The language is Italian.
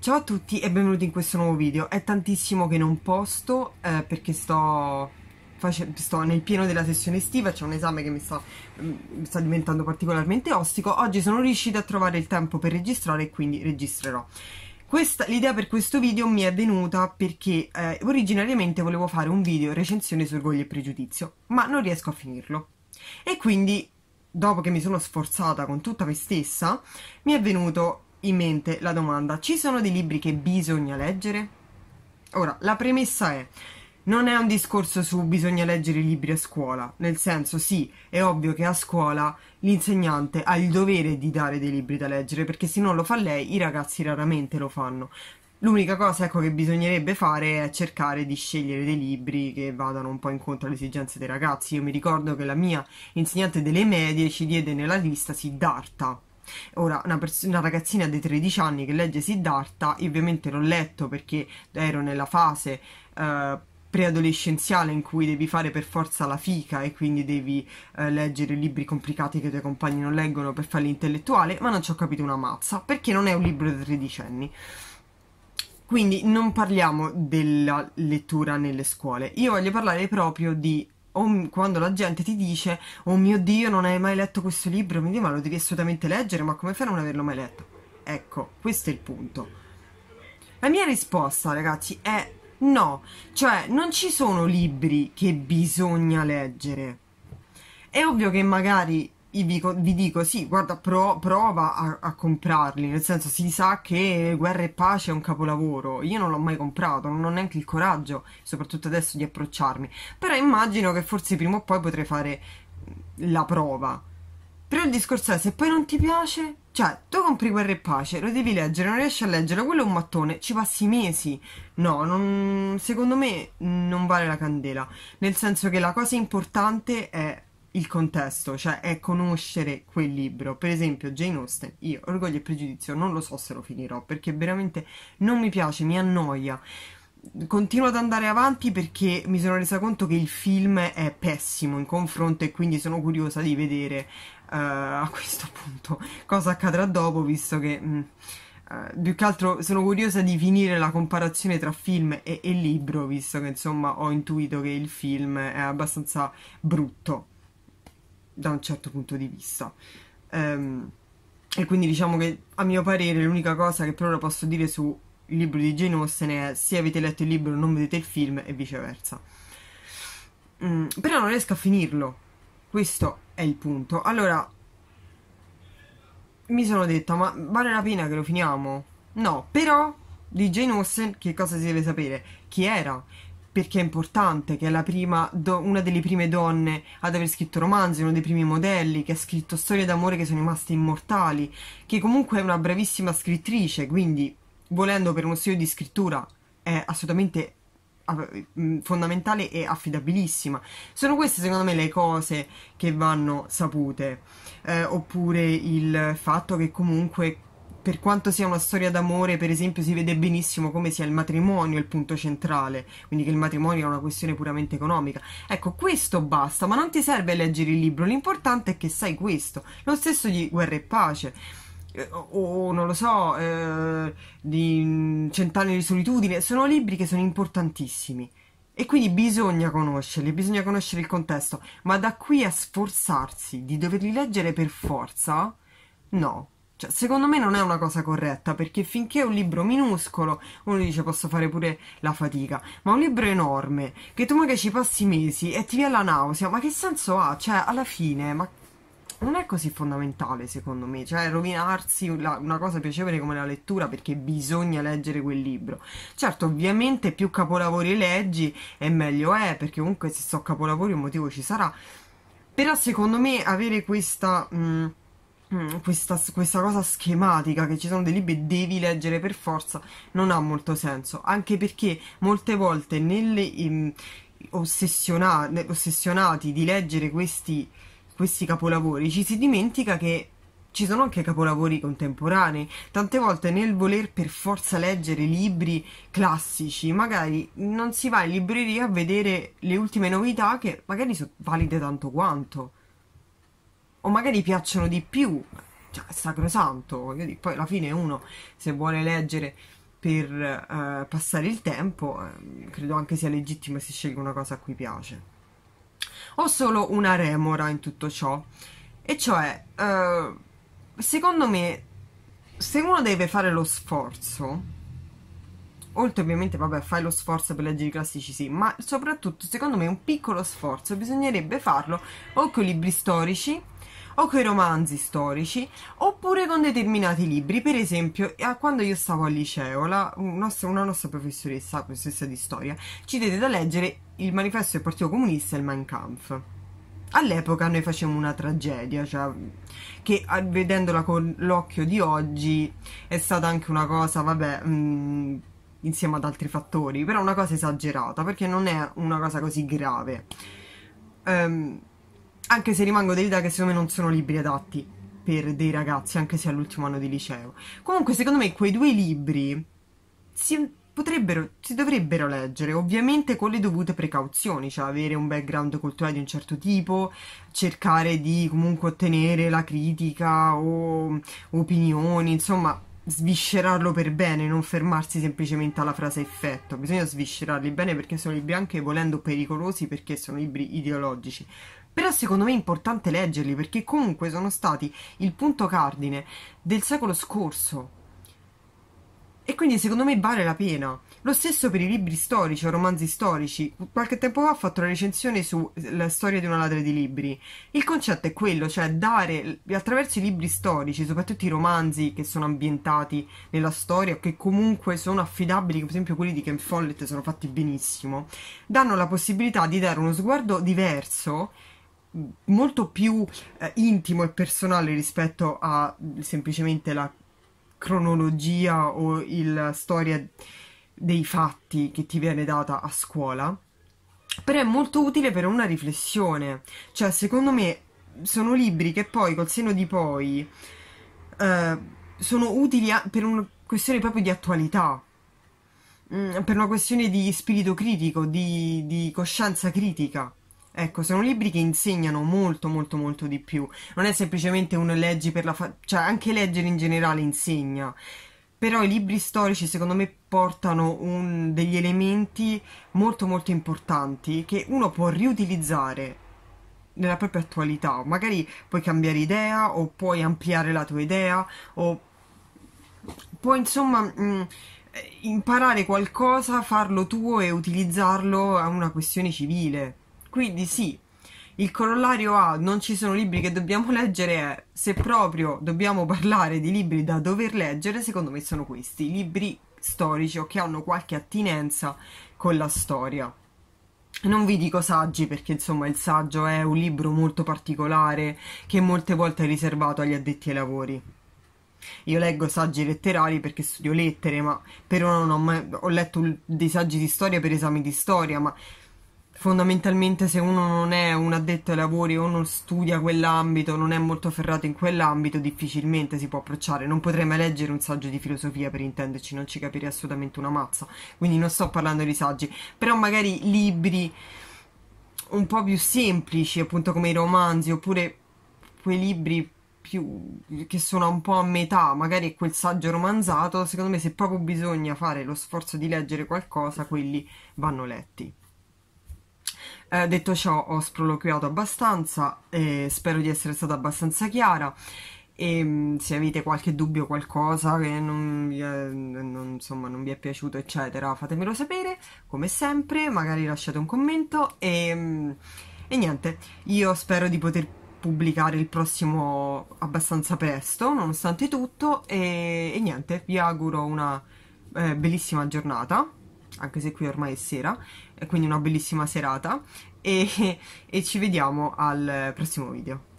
Ciao a tutti e benvenuti in questo nuovo video. È tantissimo che non posto eh, perché sto, sto, nel pieno della sessione estiva, c'è un esame che mi sta, mm, mi sta, diventando particolarmente ostico. Oggi sono riuscita a trovare il tempo per registrare e quindi registrerò. Questa, l'idea per questo video mi è venuta perché eh, originariamente volevo fare un video recensione su Orgoglio e Pregiudizio, ma non riesco a finirlo. E quindi, dopo che mi sono sforzata con tutta me stessa, mi è venuto in mente la domanda, ci sono dei libri che bisogna leggere? Ora, la premessa è, non è un discorso su bisogna leggere i libri a scuola, nel senso sì, è ovvio che a scuola l'insegnante ha il dovere di dare dei libri da leggere, perché se non lo fa lei i ragazzi raramente lo fanno. L'unica cosa ecco, che bisognerebbe fare è cercare di scegliere dei libri che vadano un po' incontro alle esigenze dei ragazzi. Io mi ricordo che la mia insegnante delle medie ci diede nella lista Siddhartha, Ora, una, pers- una, ragazzina di 13 anni che legge Siddhartha, ovviamente l'ho letto perché ero nella fase eh, preadolescenziale in cui devi fare per forza la fica e quindi devi eh, leggere libri complicati che i tuoi compagni non leggono per fare l'intellettuale, ma non ci ho capito una mazza, perché non è un libro da tredicenni. Quindi non parliamo della lettura nelle scuole, io voglio parlare proprio di quando la gente ti dice oh mio dio non hai mai letto questo libro mi dice ma lo devi assolutamente leggere ma come fai a non averlo mai letto ecco questo è il punto la mia risposta ragazzi è No, cioè non ci sono libri che bisogna leggere. È ovvio che magari vi, dico sì, guarda, pro, prova a, a, comprarli, nel senso si sa che Guerra e Pace è un capolavoro, io non l'ho mai comprato, non ho neanche il coraggio, soprattutto adesso, di approcciarmi, però immagino che forse prima o poi potrei fare la prova. Però il discorso è se poi non ti piace, cioè, tu compri Guerra e Pace, lo devi leggere, non riesci a leggere, quello è un mattone, ci passi mesi. No, non, secondo me non vale la candela. Nel senso che la cosa importante è il contesto, cioè è conoscere quel libro. Per esempio, Jane Austen, io Orgoglio e Pregiudizio non lo so se lo finirò perché veramente non mi piace, mi annoia. Continuo ad andare avanti perché mi sono resa conto che il film è pessimo in confronto e quindi sono curiosa di vedere eh, a questo punto cosa accadrà dopo, visto che mh, mm, eh, Uh, più che altro sono curiosa di finire la comparazione tra film e, e, libro, visto che insomma ho intuito che il film è abbastanza brutto da un certo punto di vista. Um, e quindi diciamo che a mio parere l'unica cosa che per ora posso dire su il libro di Jane Austen è se avete letto il libro non vedete il film e viceversa. Um, però non riesco a finirlo. Questo è il punto. Allora, mi sono detta, ma vale la pena che lo finiamo? No, però di Jane Austen che cosa si deve sapere? Chi era? Perché è importante che è la prima, do, una delle prime donne ad aver scritto romanzi, uno dei primi modelli, che ha scritto storie d'amore che sono rimaste immortali, che comunque è una bravissima scrittrice, quindi volendo per uno studio di scrittura è assolutamente Mm, fondamentale e affidabilissima. Sono queste secondo me le cose che vanno sapute, eh, oppure il fatto che comunque per quanto sia una storia d'amore, per esempio, si vede benissimo come sia il matrimonio il punto centrale, quindi che il matrimonio è una questione puramente economica. Ecco, questo basta, ma non ti serve leggere il libro, l'importante è che sai questo. Lo stesso di Guerra e Pace eh, o, non lo so, eh, di Cent'anni di solitudine, sono libri che sono importantissimi. E quindi bisogna conoscerli, bisogna conoscere il contesto, ma da qui a sforzarsi di doverli leggere per forza, no. Cioè, secondo me non è una cosa corretta, perché finché è un libro minuscolo, uno dice posso fare pure la fatica, ma un libro enorme, che tu magari ci passi mesi e ti viene la nausea, ma che senso ha? Cioè, alla fine, ma non è così fondamentale secondo me, cioè rovinarsi la, una cosa piacevole come la lettura perché bisogna leggere quel libro. Certo, ovviamente più capolavori leggi e meglio è, perché comunque se so capolavori un motivo ci sarà, però secondo me avere questa... Mh, mm, mm, questa, questa, cosa schematica che ci sono dei libri e devi leggere per forza non ha molto senso, anche perché molte volte nelle, mm, in, ossessionati di leggere questi questi capolavori ci si dimentica che ci sono anche capolavori contemporanei. Tante volte nel voler per forza leggere libri classici, magari non si va in libreria a vedere le ultime novità che magari sono valide tanto quanto. O magari piacciono di più. Cioè, è sacrosanto. Poi alla fine uno, se vuole leggere per eh, passare il tempo, ehm, credo anche sia legittimo se sceglie una cosa a cui piace. Ho solo una remora in tutto ciò, e cioè, eh, secondo me, se uno deve fare lo sforzo, oltre ovviamente, vabbè, fai lo sforzo per leggere i classici, sì, ma soprattutto, secondo me, un piccolo sforzo bisognerebbe farlo o con libri storici o coi romanzi storici oppure con determinati libri. Per esempio, eh, quando io stavo al liceo, la, nostra, una nostra professoressa, professoressa di storia, ci diede da leggere il manifesto del Partito Comunista e il Mein Kampf. All'epoca noi facevamo una tragedia, cioè, che eh, vedendola con l'occhio di oggi è stata anche una cosa, vabbè, mh, mm, insieme ad altri fattori, però una cosa esagerata, perché non è una cosa così grave. Um, anche se rimango dell'idea che secondo me non sono libri adatti per dei ragazzi, anche se all'ultimo anno di liceo. Comunque, secondo me quei due libri si potrebbero, si dovrebbero leggere, ovviamente con le dovute precauzioni, cioè avere un background culturale di un certo tipo, cercare di comunque ottenere la critica o opinioni, insomma, sviscerarlo per bene, non fermarsi semplicemente alla frase effetto. Bisogna sviscerarli bene perché sono libri anche volendo pericolosi perché sono libri ideologici. Però secondo me è importante leggerli perché comunque sono stati il punto cardine del secolo scorso. E quindi secondo me vale la pena. Lo stesso per i libri storici o romanzi storici. Qualche tempo fa ho fatto una recensione sulla eh, storia di una ladra di libri. Il concetto è quello, cioè dare attraverso i libri storici, soprattutto i romanzi che sono ambientati nella storia o che comunque sono affidabili, come per esempio quelli di Ken Follett sono fatti benissimo, danno la possibilità di dare uno sguardo diverso molto più eh, intimo e personale rispetto a mm, semplicemente la cronologia o la storia dei fatti che ti viene data a scuola, però è molto utile per una riflessione. Cioè, secondo me, sono libri che poi, col seno di poi, eh, sono utili a- per una questione proprio di attualità, mm, per una questione di spirito critico, di, di coscienza critica. Ecco, sono libri che insegnano molto, molto, molto di più. Non è semplicemente uno leggi per la fa- cioè anche leggere in generale insegna. Però i libri storici, secondo me, portano un, degli elementi molto, molto importanti che uno può riutilizzare nella propria attualità. Magari puoi cambiare idea o puoi ampliare la tua idea o puoi, insomma. Mh, mm, imparare qualcosa, farlo tuo e utilizzarlo a una questione civile. Quindi sì, il corollario a non ci sono libri che dobbiamo leggere è se proprio dobbiamo parlare di libri da dover leggere, secondo me sono questi, libri storici o che hanno qualche attinenza con la storia. Non vi dico saggi perché insomma il saggio è un libro molto particolare che molte volte è riservato agli addetti ai lavori. Io leggo saggi letterari perché studio lettere, ma però non ho mai ho letto dei saggi di storia per esami di storia, ma fondamentalmente se uno non è un addetto ai lavori o non studia quell'ambito, non è molto ferrato in quell'ambito, difficilmente si può approcciare. Non potrei mai leggere un saggio di filosofia per intenderci, non ci capirei assolutamente una mazza. Quindi non sto parlando di saggi, però magari libri un po' più semplici, appunto come i romanzi, oppure quei libri più, che sono un po' a metà, magari quel saggio romanzato, secondo me se proprio bisogna fare lo sforzo di leggere qualcosa, quelli vanno letti. Eh, detto ciò, ho sproloquiato abbastanza e spero di essere stata abbastanza chiara. E ehm, se avete qualche dubbio, o qualcosa che non, eh, non, insomma, non vi è piaciuto, eccetera, fatemelo sapere, come sempre, magari lasciate un commento e, ehm, e niente, io spero di poter pubblicare il prossimo abbastanza presto, nonostante tutto, e, e niente, vi auguro una eh, bellissima giornata, anche se qui ormai è sera, quindi una bellissima serata e, e ci vediamo al prossimo video.